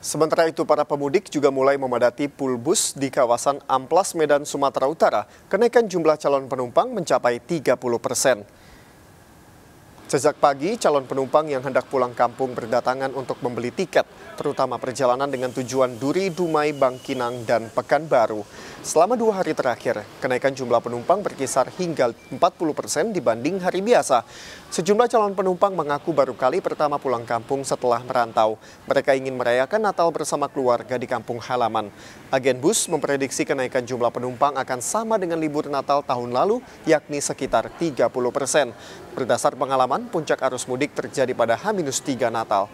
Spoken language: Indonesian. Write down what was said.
Sementara itu para pemudik juga mulai memadati pulbus di kawasan Amplas Medan Sumatera Utara. Kenaikan jumlah calon penumpang mencapai 30 persen. Sejak pagi, calon penumpang yang hendak pulang kampung berdatangan untuk membeli tiket, terutama perjalanan dengan tujuan Duri, Dumai, Bangkinang, dan Pekanbaru. Selama dua hari terakhir, kenaikan jumlah penumpang berkisar hingga 40 persen dibanding hari biasa. Sejumlah calon penumpang mengaku baru kali pertama pulang kampung setelah merantau. Mereka ingin merayakan Natal bersama keluarga di kampung halaman. Agen bus memprediksi kenaikan jumlah penumpang akan sama dengan libur Natal tahun lalu, yakni sekitar 30 persen. Berdasar pengalaman, puncak arus mudik terjadi pada H-3 Natal.